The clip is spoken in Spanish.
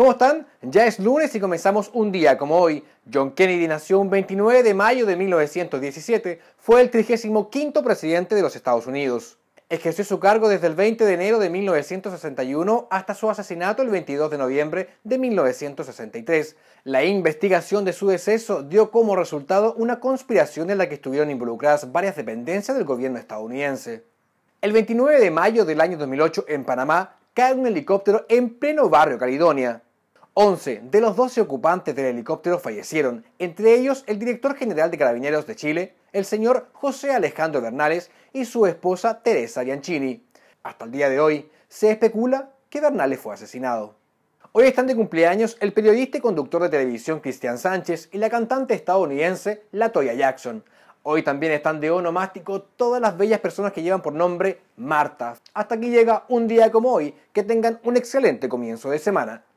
¿Cómo están? Ya es lunes y comenzamos un día como hoy. John Kennedy nació un 29 de mayo de 1917, fue el 35 presidente de los Estados Unidos. Ejerció su cargo desde el 20 de enero de 1961 hasta su asesinato el 22 de noviembre de 1963. La investigación de su deceso dio como resultado una conspiración en la que estuvieron involucradas varias dependencias del gobierno estadounidense. El 29 de mayo del año 2008 en Panamá cae un helicóptero en pleno barrio Caledonia. 11 de los 12 ocupantes del helicóptero fallecieron, entre ellos el director general de Carabineros de Chile, el señor José Alejandro Bernales y su esposa Teresa Bianchini. Hasta el día de hoy, se especula que Bernales fue asesinado. Hoy están de cumpleaños el periodista y conductor de televisión Cristian Sánchez y la cantante estadounidense Latoya Jackson. Hoy también están de onomástico todas las bellas personas que llevan por nombre Marta. Hasta aquí llega un día como hoy. Que tengan un excelente comienzo de semana.